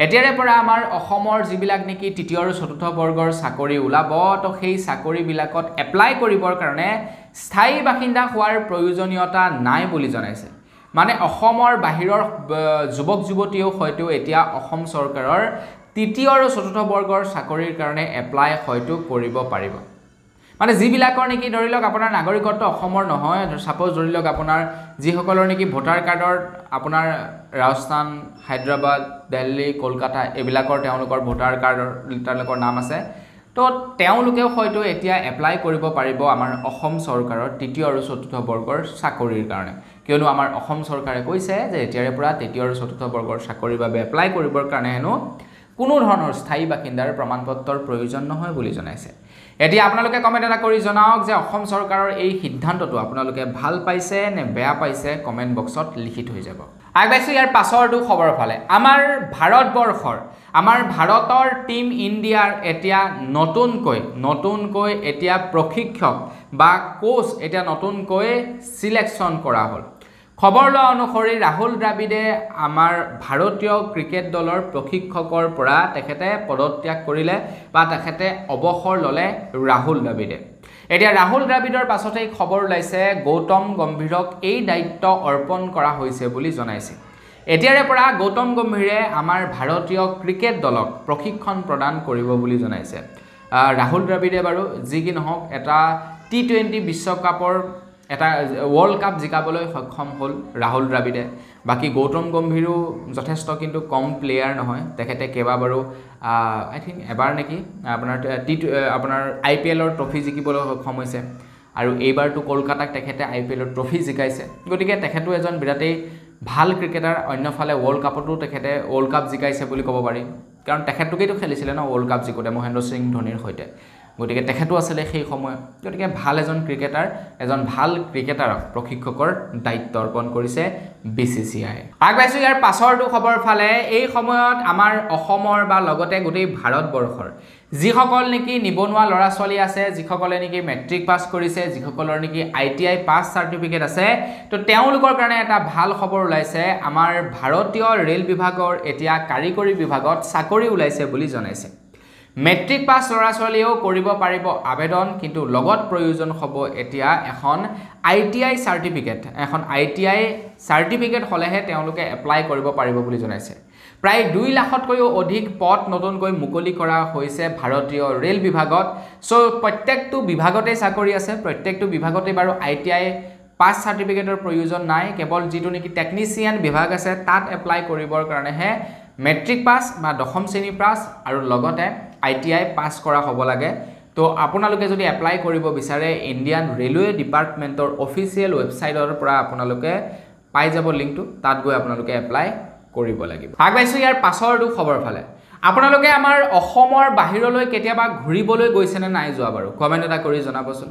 এতিয়াৰে পৰা আমাৰ অসমৰ যিবিলাক নেকি তৃতীয় আৰু চতুৰ্থ বৰ্গৰ চাকৰি ওলাব তো সেই চাকৰিবিলাকত এপ্লাই কৰিবৰ কাৰণে স্থায়ী বাসিন্দা হোৱাৰ প্ৰয়োজনীয়তা নাই বুলি জনাইছে মানে অসমৰ বাহিৰৰ যুৱক যুৱতীয়েও হয়তো এতিয়া অসম চৰকাৰৰ তৃতীয় আৰু চতুৰ্থ বৰ্গৰ চাকৰিৰ কাৰণে এপ্লাই হয়তো কৰিব পাৰিব মানে যিবিলাকৰ নেকি ধৰি লওক আপোনাৰ নাগৰিকত্ব অসমৰ নহয় ছাপ'জ ধৰি লওক আপোনাৰ যিসকলৰ নেকি ভোটাৰ কাৰ্ডৰ আপোনাৰ ৰাজস্থান হায়দৰাবাদ দেল্লী কলকাতা এইবিলাকৰ তেওঁলোকৰ ভোটাৰ কাৰ্ডৰ তেওঁলোকৰ নাম আছে তো তেওঁলোকেও হয়তো এতিয়া এপ্লাই কৰিব পাৰিব আমাৰ অসম চৰকাৰৰ তৃতীয় আৰু চতুৰ্থ বৰ্গৰ চাকৰিৰ কাৰণে কিয়নো আমাৰ অসম চৰকাৰে কৈছে যে এতিয়াৰে পৰা তৃতীয় আৰু চতুৰ্থ বৰ্গৰ চাকৰিৰ বাবে এপ্লাই কৰিবৰ কাৰণে হেনো কোনো ধৰণৰ স্থায়ী বাসিন্দাৰ প্ৰমাণপত্ৰৰ প্ৰয়োজন নহয় বুলি জনাইছে এতিয়া আপোনালোকে কমেণ্ট এটা কৰি জনাওক যে অসম চৰকাৰৰ এই সিদ্ধান্তটো আপোনালোকে ভাল পাইছে নে বেয়া পাইছে কমেণ্ট বক্সত লিখি থৈ যাব আগবাইছোঁ ইয়াৰ পাছৰটো খবৰৰ ফালে আমাৰ ভাৰতবৰ্ষৰ আমাৰ ভাৰতৰ টীম ইণ্ডিয়াৰ এতিয়া নতুনকৈ নতুনকৈ এতিয়া প্ৰশিক্ষক বা কোচ এতিয়া নতুনকৈ চিলেকশ্যন কৰা হ'ল খবৰ লোৱা অনুসৰি ৰাহুল দ্ৰাবিড়ে আমাৰ ভাৰতীয় ক্ৰিকেট দলৰ প্ৰশিক্ষকৰ পৰা তেখেতে পদত্যাগ কৰিলে বা তেখেতে অৱসৰ ল'লে ৰাহুল দ্ৰাবিড়ে এতিয়া ৰাহুল দ্ৰাবিডৰ পাছতেই খবৰ ওলাইছে গৌতম গম্ভীৰক এই দায়িত্ব অৰ্পণ কৰা হৈছে বুলি জনাইছে এতিয়াৰে পৰা গৌতম গম্ভীৰে আমাৰ ভাৰতীয় ক্ৰিকেট দলক প্ৰশিক্ষণ প্ৰদান কৰিব বুলি জনাইছে ৰাহুল দ্ৰাবিড়ে বাৰু যি কি নহওক এটা টি টুৱেণ্টি বিশ্বকাপৰ এটা ৱৰ্ল্ড কাপ জিকাবলৈ সক্ষম হ'ল ৰাহুল দ্ৰাবিডে বাকী গৌতম গম্ভীৰো যথেষ্ট কিন্তু কম প্লেয়াৰ নহয় তেখেতে কেইবাবাৰো আই থিংক এবাৰ নেকি আপোনাৰ টি আপোনাৰ আই পি এলৰ ট্ৰফি জিকিবলৈ সক্ষম হৈছে আৰু এইবাৰটো কলকাতাক তেখেতে আই পি এলৰ ট্ৰফি জিকাইছে গতিকে তেখেতো এজন বিৰাটেই ভাল ক্ৰিকেটাৰ অন্যফালে ৱৰ্ল্ড কাপতো তেখেতে ৱৰ্ল্ড কাপ জিকাইছে বুলি ক'ব পাৰি কাৰণ তেখেতটোকেইতো খেলিছিলে ন ৱৰ্ল্ড কাপ জিকোতে মহেন্দ্ৰ সিং ধোনীৰ সৈতে গতিকে তেখেতো আছিলে সেই সময়ত গতিকে ভাল এজন ক্ৰিকেটাৰ এজন ভাল ক্ৰিকেটাৰক প্ৰশিক্ষকৰ দায়িত্ব অৰ্পণ কৰিছে বি চি চি আই আগবাঢ়িছোঁ ইয়াৰ পাছৰটো খবৰ ফালে এই সময়ত আমাৰ অসমৰ বা লগতে গোটেই ভাৰতবৰ্ষৰ যিসকল নেকি নিবনুৱা ল'ৰা ছোৱালী আছে যিসকলে নেকি মেট্ৰিক পাছ কৰিছে যিসকলৰ নেকি I T I pass certificate আছে তো তেওঁলোকৰ কাৰণে এটা ভাল খবৰ ওলাইছে আমাৰ ভাৰতীয় ৰে'ল বিভাগৰ এতিয়া কাৰিকৰী বিভাগত চাকৰি ওলাইছে বুলি জনাইছে মেট্ৰিক পাছ ল'ৰা ছোৱালীয়েও কৰিব পাৰিব আবেদন কিন্তু লগত প্ৰয়োজন হ'ব এতিয়া এখন আই টি আই চাৰ্টিফিকেট এখন আই টি আই চাৰ্টিফিকেট হ'লেহে তেওঁলোকে এপ্লাই কৰিব পাৰিব বুলি জনাইছে প্ৰায় দুই লাখতকৈও অধিক পথ নতুনকৈ মুকলি কৰা হৈছে ভাৰতীয় ৰে'ল বিভাগত চ' প্ৰত্যেকটো বিভাগতেই চাকৰি আছে প্ৰত্যেকটো বিভাগতেই বাৰু আই টি আই পাছ চাৰ্টিফিকেটৰ প্ৰয়োজন নাই কেৱল যিটো নেকি টেকনিচিয়ান বিভাগ আছে তাত এপ্লাই কৰিবৰ কাৰণেহে মেট্ৰিক পাছ বা দশম শ্ৰেণী পাছ আৰু লগতে আই টি আই পাছ কৰা হ'ব লাগে তো আপোনালোকে যদি এপ্লাই কৰিব বিচাৰে ইণ্ডিয়ান ৰেলৱে ডিপাৰ্টমেণ্টৰ অফিচিয়েল ৱেবছাইটৰ পৰা আপোনালোকে পাই যাব লিংকটো তাত গৈ আপোনালোকে এপ্লাই কৰিব লাগিব আগবাইছোঁ ইয়াৰ পাছৰটো খবৰ ফালে আপোনালোকে আমাৰ অসমৰ বাহিৰলৈ কেতিয়াবা ঘূৰিবলৈ গৈছেনে নাই যোৱা বাৰু কমেণ্ট এটা কৰি জনাবচোন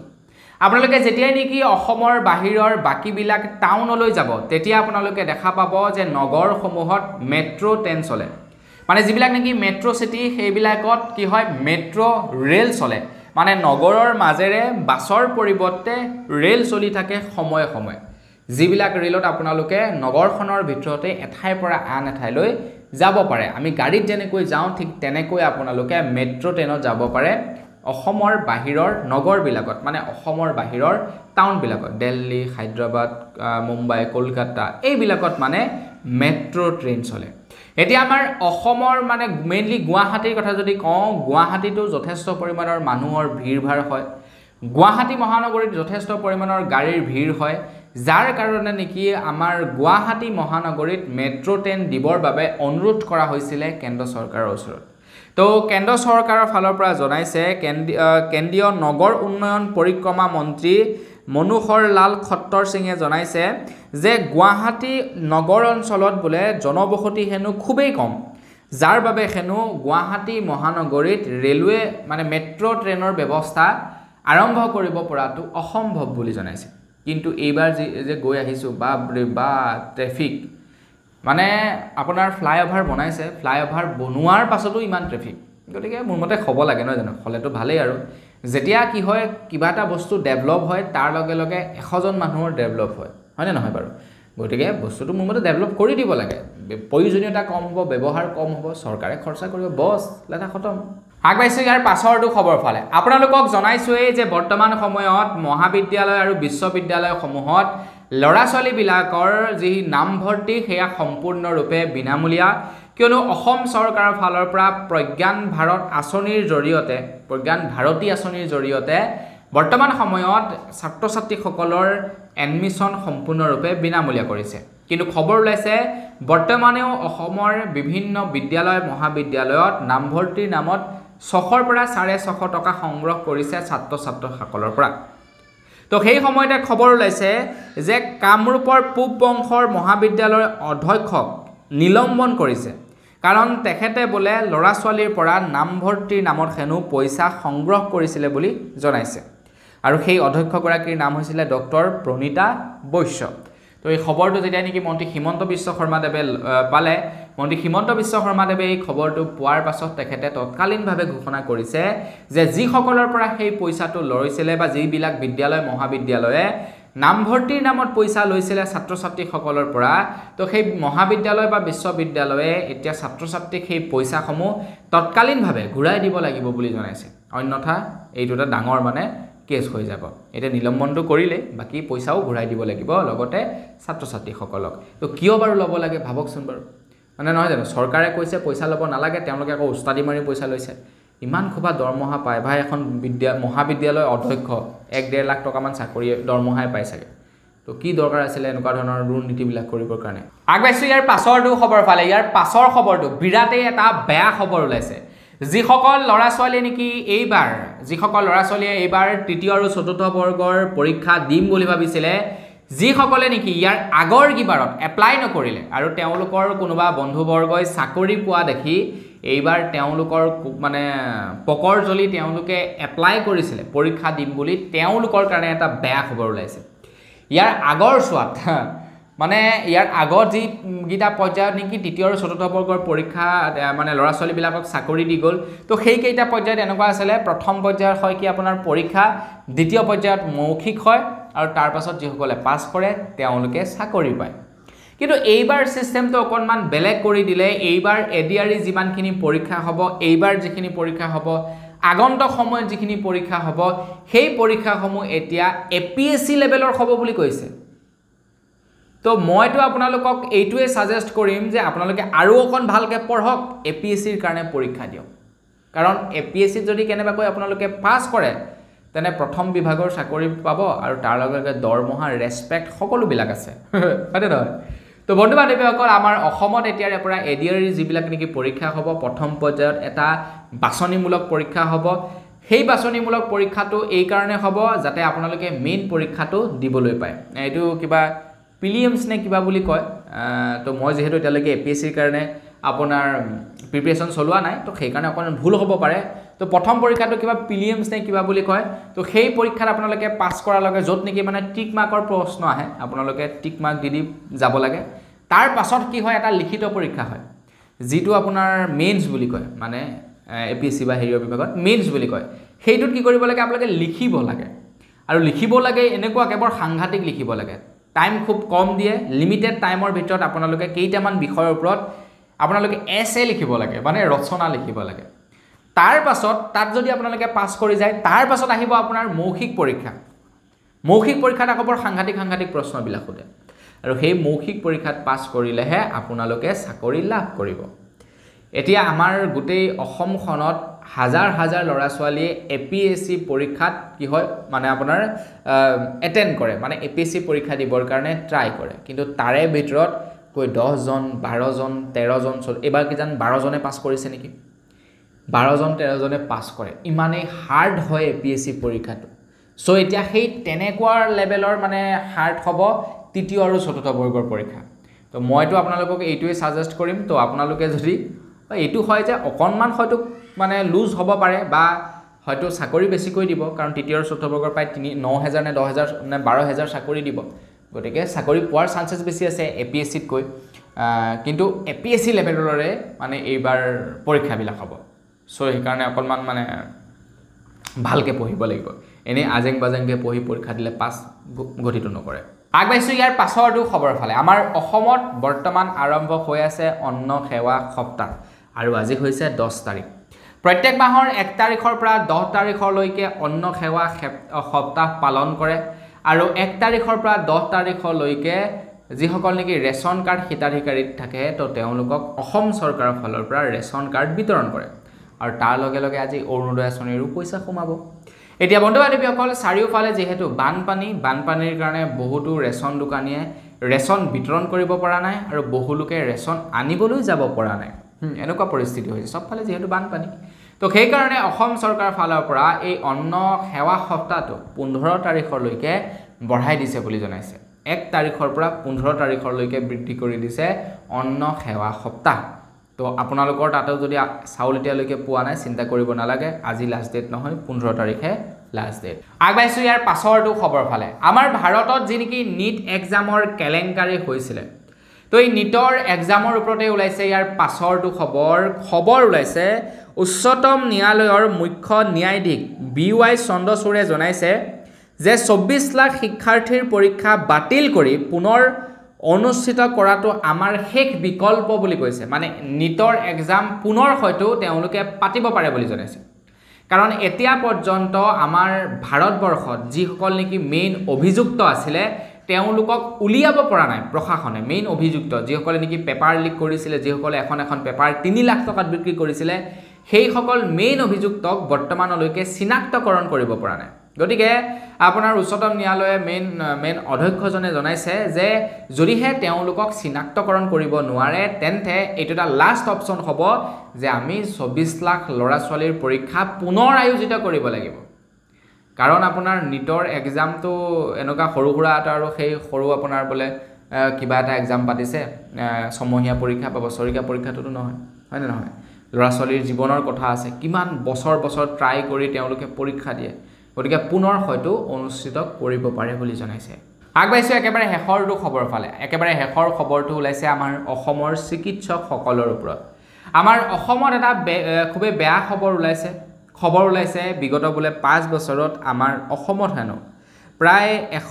আপোনালোকে যেতিয়াই নেকি অসমৰ বাহিৰৰ বাকীবিলাক টাউনলৈ যাব তেতিয়া আপোনালোকে দেখা পাব যে নগৰসমূহত মেট্ৰ' ট্ৰেইন চলে মানে যিবিলাক নেকি মেট্ৰ' চিটি সেইবিলাকত কি হয় মেট্ৰ' ৰে'ল চলে মানে নগৰৰ মাজেৰে বাছৰ পৰিৱৰ্তে ৰে'ল চলি থাকে সময়ে সময়ে যিবিলাক ৰে'লত আপোনালোকে নগৰখনৰ ভিতৰতে এঠাইৰ পৰা আন এঠাইলৈ যাব পাৰে আমি গাড়ীত যেনেকৈ যাওঁ ঠিক তেনেকৈ আপোনালোকে মেট্ৰ' ট্ৰেইনত যাব পাৰে অসমৰ বাহিৰৰ নগৰবিলাকত মানে অসমৰ বাহিৰৰ টাউনবিলাকত দেলহী হায়দৰাবাদ মুম্বাই কলকাতা এইবিলাকত মানে মেট্ৰ' ট্ৰেইন চলে এতিয়া আমাৰ অসমৰ মানে মেইনলি গুৱাহাটীৰ কথা যদি কওঁ গুৱাহাটীতো যথেষ্ট পৰিমাণৰ মানুহৰ ভিৰ ভাৰ হয় গুৱাহাটী মহানগৰীত যথেষ্ট পৰিমাণৰ গাড়ীৰ ভিৰ হয় যাৰ কাৰণে নেকি আমাৰ গুৱাহাটী মহানগৰীত মেট্ৰ' ট্ৰেইন দিবৰ বাবে অনুৰোধ কৰা হৈছিলে কেন্দ্ৰ চৰকাৰৰ ওচৰত তো কেন্দ্ৰ চৰকাৰৰ ফালৰ পৰা জনাইছে কেন্দ্ৰ কেন্দ্ৰীয় নগৰ উন্নয়ন পৰিক্ৰমা মন্ত্ৰী মনোহৰ লাল খট্টৰ সিঙে জনাইছে যে গুৱাহাটী নগৰ অঞ্চলত বোলে জনবসতি হেনো খুবেই কম যাৰ বাবে হেনো গুৱাহাটী মহানগৰীত ৰেলৱে মানে মেট্ৰ' ট্ৰেইনৰ ব্যৱস্থা আৰম্ভ কৰিব পৰাটো অসম্ভৱ বুলি জনাইছে কিন্তু এইবাৰ যি যে গৈ আহিছোঁ বা বা ট্ৰেফিক মানে আপোনাৰ ফ্লাইঅভাৰ বনাইছে ফ্লাইঅভাৰ বনোৱাৰ পাছতো ইমান ট্ৰেফিক গতিকে মোৰ মতে হ'ব লাগে নহয় জানো হ'লেতো ভালেই আৰু যেতিয়া কি হয় কিবা এটা বস্তু ডেভেলপ হয় তাৰ লগে লগে এশজন মানুহৰ ডেভেলপ হয় হয়নে নহয় বাৰু গতিকে বস্তুটো মোৰ মতে ডেভেলপ কৰি দিব লাগে প্ৰয়োজনীয়তা কম হ'ব ব্যৱহাৰ কম হ'ব চৰকাৰে খৰচা কৰিব বছ লেটা খতম আগবাঢ়িছোঁ ইয়াৰ পাছৰটো খবৰ ফালে আপোনালোকক জনাইছোৱেই যে বৰ্তমান সময়ত মহাবিদ্যালয় আৰু বিশ্ববিদ্যালয়সমূহত ল'ৰা ছোৱালীবিলাকৰ যি নামভৰ্তি সেয়া সম্পূৰ্ণৰূপে বিনামূলীয়া কিয়নো অসম চৰকাৰৰ ফালৰ পৰা প্ৰজ্ঞান ভাৰত আঁচনিৰ জৰিয়তে প্ৰজ্ঞান ভাৰতী আঁচনিৰ জৰিয়তে বৰ্তমান সময়ত ছাত্ৰ ছাত্ৰীসকলৰ এডমিশ্যন সম্পূৰ্ণৰূপে বিনামূলীয়া কৰিছে কিন্তু খবৰ ওলাইছে বৰ্তমানেও অসমৰ বিভিন্ন বিদ্যালয় মহাবিদ্যালয়ত নামভৰ্তিৰ নামত ছশৰ পৰা চাৰে ছশ টকা সংগ্ৰহ কৰিছে ছাত্ৰ ছাত্ৰীসকলৰ পৰা তো সেই সময়তে খবৰ ওলাইছে যে কামৰূপৰ পূব বংশৰ মহাবিদ্যালয়ৰ অধ্যক্ষক নিলম্বন কৰিছে কাৰণ তেখেতে বোলে ল'ৰা ছোৱালীৰ পৰা নামভৰ্তিৰ নামত হেনো পইচা সংগ্ৰহ কৰিছিলে বুলি জনাইছে আৰু সেই অধ্যক্ষগৰাকীৰ নাম হৈছিলে ডক্টৰ প্ৰণীতা বৈশ্য তো এই খবৰটো যেতিয়া নেকি মন্ত্ৰী হিমন্ত বিশ্ব শৰ্মাদেৱে পালে মন্ত্ৰী হিমন্ত বিশ্ব শৰ্মাদেৱে এই খবৰটো পোৱাৰ পাছত তেখেতে তৎকালীনভাৱে ঘোষণা কৰিছে যে যিসকলৰ পৰা সেই পইচাটো লৈছিলে বা যিবিলাক বিদ্যালয় মহাবিদ্যালয়ে নামভৰ্তিৰ নামত পইচা লৈছিলে ছাত্ৰ ছাত্ৰীসকলৰ পৰা তো সেই মহাবিদ্যালয় বা বিশ্ববিদ্যালয়ে এতিয়া ছাত্ৰ ছাত্ৰীক সেই পইচাসমূহ তৎকালীনভাৱে ঘূৰাই দিব লাগিব বুলি জনাইছে অন্যথা এইটো এটা ডাঙৰ মানে কেছ হৈ যাব এতিয়া নিলম্বনটো কৰিলে বাকী পইচাও ঘূৰাই দিব লাগিব লগতে ছাত্ৰ ছাত্ৰীসকলক তো কিয় বাৰু ল'ব লাগে ভাবকচোন বাৰু মানে নহয় জানো চৰকাৰে কৈছে পইচা ল'ব নালাগে তেওঁলোকে আকৌ উস্তাদি মাৰি পইচা লৈছে ইমান খোপা দৰমহা পায় বা এখন বিদ্যা মহাবিদ্যালয় অধ্যক্ষ এক ডেৰ লাখ টকামান চাকৰি দৰমহাই পায় চাগে তো কি দৰকাৰ আছিলে এনেকুৱা ধৰণৰ দুৰ্নীতিবিলাক কৰিবৰ কাৰণে আগবাঢ়িছোঁ ইয়াৰ পাছৰটো খবৰ ফালে ইয়াৰ পাছৰ খবৰটো বিৰাটেই এটা বেয়া খবৰ ওলাইছে যিসকল ল'ৰা ছোৱালীয়ে নেকি এইবাৰ যিসকল ল'ৰা ছোৱালীয়ে এইবাৰ তৃতীয় আৰু চতুৰ্থ বৰ্গৰ পৰীক্ষা দিম বুলি ভাবিছিলে যিসকলে নেকি ইয়াৰ আগৰ কিবাৰত এপ্লাই নকৰিলে আৰু তেওঁলোকৰ কোনোবা বন্ধুবৰ্গই চাকৰি পোৱা দেখি এইবাৰ তেওঁলোকৰ মানে পকৰ জ্বলি তেওঁলোকে এপ্লাই কৰিছিলে পৰীক্ষা দিম বুলি তেওঁলোকৰ কাৰণে এটা বেয়া খবৰ ওলাইছে ইয়াৰ আগৰ চোৱাত মানে ইয়াৰ আগত যিকেইটা পৰ্যায়ত নেকি তৃতীয় আৰু চতুৰ্থ বৰ্গৰ পৰীক্ষা মানে ল'ৰা ছোৱালীবিলাকক চাকৰি দি গ'ল তো সেইকেইটা পৰ্যায়ত এনেকুৱা আছিলে প্ৰথম পৰ্যায়ত হয় কি আপোনাৰ পৰীক্ষা দ্বিতীয় পৰ্যায়ত মৌখিক হয় আৰু তাৰপাছত যিসকলে পাছ কৰে তেওঁলোকে চাকৰি পায় কিন্তু এইবাৰ ছিষ্টেমটো অকণমান বেলেগ কৰি দিলে এইবাৰ এডিয়াৰী যিমানখিনি পৰীক্ষা হ'ব এইবাৰ যিখিনি পৰীক্ষা হ'ব আগন্তক সময়ত যিখিনি পৰীক্ষা হ'ব সেই পৰীক্ষাসমূহ এতিয়া এ পি এছ চি লেভেলৰ হ'ব বুলি কৈছে তো মইতো আপোনালোকক এইটোৱে সাজেস্ট কৰিম যে আপোনালোকে আৰু অকণ ভালকৈ পঢ়ক এ পি এছ চিৰ কাৰণে পৰীক্ষা দিয়ক কাৰণ এ পি এছ চিত যদি কেনেবাকৈ আপোনালোকে পাছ কৰে তেনে প্ৰথম বিভাগৰ চাকৰি পাব আৰু তাৰ লগে লগে দৰমহা ৰেচপেক্ট সকলোবিলাক আছে [laughs] হয়নে নহয় তো বন্ধু বান্ধৱীসকল আমাৰ অসমত এতিয়াৰে পৰা এডিয়াৰীৰ e যিবিলাক নেকি পৰীক্ষা হ'ব প্ৰথম পৰ্যায়ত এটা বাছনিমূলক পৰীক্ষা হ'ব সেই বাছনিমূলক পৰীক্ষাটো এইকাৰণে হ'ব যাতে আপোনালোকে মেইন পৰীক্ষাটো দিবলৈ পায় এইটো কিবা প্ৰিলিয়ামছ নে কিবা বুলি কয় তো মই যিহেতু এতিয়ালৈকে এ পি এছ চিৰ কাৰণে আপোনাৰ প্ৰিপেৰেশ্যন চলোৱা নাই তো সেইকাৰণে অকণমান ভুল হ'ব পাৰে তো প্ৰথম পৰীক্ষাটো কিবা প্ৰিলিয়ামছ নে কিবা বুলি কয় তো সেই পৰীক্ষাত আপোনালোকে পাছ কৰাৰ লগে য'ত নেকি মানে টিক মাৰ্কৰ প্ৰশ্ন আহে আপোনালোকে টিক মাৰ্ক দি দি যাব লাগে তাৰ পাছত কি হয় এটা লিখিত পৰীক্ষা হয় যিটো আপোনাৰ মেইনছ বুলি কয় মানে এ পি এছ চি বা হেৰিয়ৰ বিভাগত মেইনছ বুলি কয় সেইটোত কি কৰিব লাগে আপোনালোকে লিখিব লাগে আৰু লিখিব লাগে এনেকুৱাকৈ বৰ সাংঘাতিক লিখিব লাগে টাইম খুব কম দিয়ে লিমিটেড টাইমৰ ভিতৰত আপোনালোকে কেইটামান বিষয়ৰ ওপৰত আপোনালোকে এছ এ লিখিব লাগে মানে ৰচনা লিখিব লাগে তাৰ পাছত তাত যদি আপোনালোকে পাছ কৰি যায় তাৰ পাছত আহিব আপোনাৰ মৌখিক পৰীক্ষা মৌখিক পৰীক্ষাত আকৌ বৰ সাংঘাতিক সাংঘাতিক প্ৰশ্নবিলাক সোধে আৰু সেই মৌখিক পৰীক্ষাত পাছ কৰিলেহে আপোনালোকে চাকৰি লাভ কৰিব এতিয়া আমাৰ গোটেই অসমখনত হাজাৰ হাজাৰ ল'ৰা ছোৱালীয়ে এ পি এছ চি পৰীক্ষাত কি হয় মানে আপোনাৰ এটেণ্ড কৰে মানে এ পি এছ চি পৰীক্ষা দিবৰ কাৰণে ট্ৰাই কৰে কিন্তু তাৰে ভিতৰত কৈ দহজন বাৰজন তেৰজন চ এইবাৰ কিজান বাৰজনে পাছ কৰিছে নেকি বাৰজন তেৰজনে পাছ কৰে ইমানেই হাৰ্ড হয় এ পি এছ চি পৰীক্ষাটো চ' এতিয়া সেই তেনেকুৱা লেভেলৰ মানে হাৰ্ড হ'ব তৃতীয় আৰু চতুৰ্থ বৰ্গৰ পৰীক্ষা ত' মইতো আপোনালোকক এইটোৱেই ছাজেষ্ট কৰিম ত' আপোনালোকে যদি এইটো হয় যে অকণমান হয়তো মানে লুজ হ'ব পাৰে বা হয়তো চাকৰি বেছিকৈ দিব কাৰণ তৃতীয় আৰু বৰ্গৰ প্ৰায় তিনি ন হেজাৰ নে দহ হেজাৰ নে বাৰ হেজাৰ চাকৰি দিব গতিকে চাকৰি পোৱাৰ চান্সেছ বেছি আছে এ পি এছ চিতকৈ কিন্তু এ পি এছ চি লেভেলৰে মানে এইবাৰ পৰীক্ষাবিলাক হ'ব চ' সেইকাৰণে অকণমান মানে ভালকৈ পঢ়িব লাগিব এনেই আজেং বাজেংকৈ পঢ়ি পৰীক্ষা দিলে পাছ গতিটো নকৰে আগবাঢ়িছোঁ ইয়াৰ পাছৰটো খবৰৰ ফালে আমাৰ অসমত বৰ্তমান আৰম্ভ হৈ আছে অন্ন সেৱা সপ্তাহ আৰু আজি হৈছে দহ তাৰিখ প্ৰত্যেক মাহৰ এক তাৰিখৰ পৰা দহ তাৰিখলৈকে অন্ন সেৱা সপ্তাহ পালন কৰে আৰু এক তাৰিখৰ পৰা দহ তাৰিখলৈকে যিসকল নেকি ৰেচন কাৰ্ড হিতাধিকাৰী থাকে তো তেওঁলোকক অসম চৰকাৰৰ ফালৰ পৰা ৰেচন কাৰ্ড বিতৰণ কৰে আৰু তাৰ লগে লগে আজি অৰুণোদয় আঁচনিৰো পইচা সোমাব এতিয়া বন্ধু বান্ধৱীসকল চাৰিওফালে যিহেতু বানপানী বানপানীৰ কাৰণে বহুতো ৰেচন দোকানীয়ে ৰেচন বিতৰণ কৰিব পৰা নাই আৰু বহুলোকে ৰেচন আনিবলৈ যাব পৰা নাই এনেকুৱা পৰিস্থিতি হৈছে চবফালে যিহেতু বানপানী তো সেইকাৰণে অসম চৰকাৰ ফালৰ পৰা এই অন্ন সেৱা সপ্তাহটো পোন্ধৰ তাৰিখলৈকে বঢ়াই দিছে বুলি জনাইছে এক তাৰিখৰ পৰা পোন্ধৰ তাৰিখলৈকে বৃদ্ধি কৰি দিছে অন্ন সেৱা সপ্তাহ তো আপোনালোকৰ তাতো যদি চাউল এতিয়ালৈকে পোৱা নাই চিন্তা কৰিব নালাগে আজি লাষ্ট ডেট নহয় পোন্ধৰ তাৰিখে লাষ্ট ডেট আগবাঢ়িছোঁ ইয়াৰ পাছৰটো খবৰ ফালে আমাৰ ভাৰতত যি নেকি নীট এক্সামৰ কেলেংকাৰী হৈছিলে তো এই নীটৰ এক্সামৰ ওপৰতে ওলাইছে ইয়াৰ পাছৰটো খবৰ খবৰ ওলাইছে উচ্চতম ন্যায়ালয়ৰ মুখ্য ন্যায়াধীশ বি ৱাই চন্দ্ৰচূড়ে জনাইছে যে চৌব্বিছ লাখ শিক্ষাৰ্থীৰ পৰীক্ষা বাতিল কৰি পুনৰ অনুষ্ঠিত কৰাটো আমাৰ শেষ বিকল্প বুলি কৈছে মানে নীটৰ এক্সাম পুনৰ হয়তো তেওঁলোকে পাতিব পাৰে বুলি জনাইছে কাৰণ এতিয়া পৰ্যন্ত আমাৰ ভাৰতবৰ্ষত যিসকল নেকি মেইন অভিযুক্ত আছিলে তেওঁলোকক উলিয়াব পৰা নাই প্ৰশাসনে মেইন অভিযুক্ত যিসকলে নেকি পেপাৰ লিক কৰিছিলে যিসকলে এখন এখন পেপাৰ তিনি লাখ টকাত বিক্ৰী কৰিছিলে সেইসকল মেইন অভিযুক্তক বৰ্তমানলৈকে চিনাক্তকৰণ কৰিব পৰা নাই গতিকে আপোনাৰ উচ্চতম ন্যায়ালয়ে মেইন মেইন অধ্যক্ষজনে জনাইছে যে যদিহে তেওঁলোকক চিনাক্তকৰণ কৰিব নোৱাৰে তেন্তে এইটো এটা লাষ্ট অপশ্যন হ'ব যে আমি চৌব্বিছ লাখ ল'ৰা ছোৱালীৰ পৰীক্ষা পুনৰ আয়োজিত কৰিব লাগিব কাৰণ আপোনাৰ নীটৰ এক্সামটো এনেকুৱা সৰু সুৰা এটা আৰু সেই সৰু আপোনাৰ বোলে কিবা এটা এক্সাম পাতিছে ছমহীয়া পৰীক্ষা বা বছৰেকীয়া পৰীক্ষাটোতো নহয় হয়নে নহয় ল'ৰা ছোৱালীৰ জীৱনৰ কথা আছে কিমান বছৰ বছৰ ট্ৰাই কৰি তেওঁলোকে পৰীক্ষা দিয়ে গতিকে পুনৰ হয়তো অনুষ্ঠিত কৰিব পাৰে বুলি জনাইছে আগবাঢ়িছোঁ একেবাৰে শেষৰটো খবৰ ফালে একেবাৰে শেষৰ খবৰটো ওলাইছে আমাৰ অসমৰ চিকিৎসকসকলৰ ওপৰত আমাৰ অসমত এটা বে খুবেই বেয়া খবৰ ওলাইছে খবৰ ওলাইছে বিগত বোলে পাঁচ বছৰত আমাৰ অসমত হেনো প্ৰায় এশ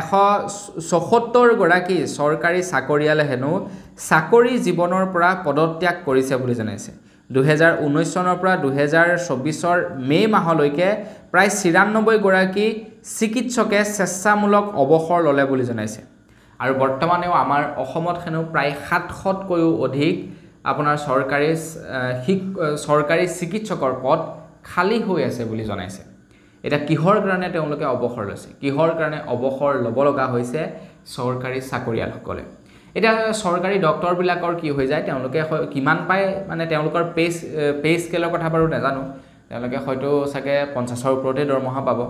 এশ চৌসত্তৰগৰাকী চৰকাৰী চাকৰিয়ালে হেনো চাকৰি জীৱনৰ পৰা পদত্যাগ কৰিছে বুলি জনাইছে দুহেজাৰ ঊনৈছ চনৰ পৰা দুহেজাৰ চৌবিছৰ মে' মাহলৈকে প্ৰায় চিৰান্নব্বৈগৰাকী চিকিৎসকে স্বেচ্ছামূলক অৱসৰ ল'লে বুলি জনাইছে আৰু বৰ্তমানেও আমাৰ অসমত হেনো প্ৰায় সাতশতকৈও অধিক আপোনাৰ চৰকাৰী চৰকাৰী চিকিৎসকৰ পদ খালী হৈ আছে বুলি জনাইছে এটা কিহৰ কাৰণে তেওঁলোকে অৱসৰ লৈছে কিহৰ কাৰণে অৱসৰ ল'ব লগা হৈছে চৰকাৰী চাকৰিয়ালসকলে এতিয়া চৰকাৰী ডক্তৰবিলাকৰ কি হৈ যায় তেওঁলোকে কিমান পায় মানে তেওঁলোকৰ পে' পে' স্কেলৰ কথা বাৰু নাজানো তেওঁলোকে হয়তো চাগে পঞ্চাছৰ ওপৰতে দৰমহা পাব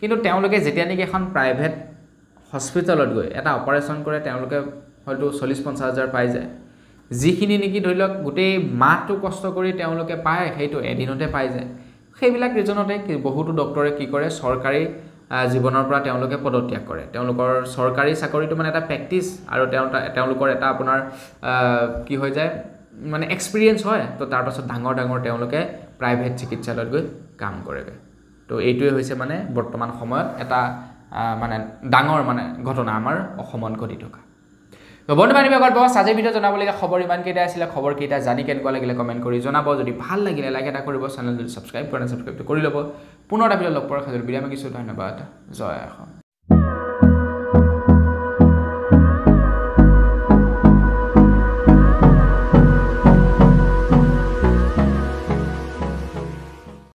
কিন্তু তেওঁলোকে যেতিয়া নেকি এখন প্ৰাইভেট হস্পিটেলত গৈ এটা অপাৰেশ্যন কৰে তেওঁলোকে হয়তো চল্লিছ পঞ্চাছ হাজাৰ পাই যায় যিখিনি নেকি ধৰি লওক গোটেই মাহটো কষ্ট কৰি তেওঁলোকে পায় সেইটো এদিনতে পাই যায় সেইবিলাক ৰিজনতে বহুতো ডক্টৰে কি কৰে চৰকাৰী জীৱনৰ পৰা তেওঁলোকে পদত্যাগ কৰে তেওঁলোকৰ চৰকাৰী চাকৰিটো মানে এটা প্ৰেক্টিচ আৰু তেওঁ তেওঁলোকৰ এটা আপোনাৰ কি হৈ যায় মানে এক্সপিৰিয়েঞ্চ হয় তো তাৰপাছত ডাঙৰ ডাঙৰ তেওঁলোকে প্ৰাইভেট চিকিৎসালয়ত গৈ কাম কৰেগৈ তো এইটোৱে হৈছে মানে বৰ্তমান সময়ত এটা মানে ডাঙৰ মানে ঘটনা আমাৰ অসমত ঘটি থকা বন্ধু বান্ধৱী গল্প আজি ভিডিঅ' জনাবলগীয়া খবৰ ইমানকেইটা আছিলে খবৰকেইটা জানি কেনেকুৱা লাগিলে কমেণ্ট কৰি জনাব যদি ভাল লাগিলে লাইক এটা কৰিব চেনেল যদি ছাবস্ক্ৰাইব কৰে ছাবস্ক্ৰাইবটো কৰি ল'ব পুনৰ এটা ভিডিঅ' লগ পোৱাৰ খাতিৰত বিৰামি কিছু ধন্যবাদ জয় আসম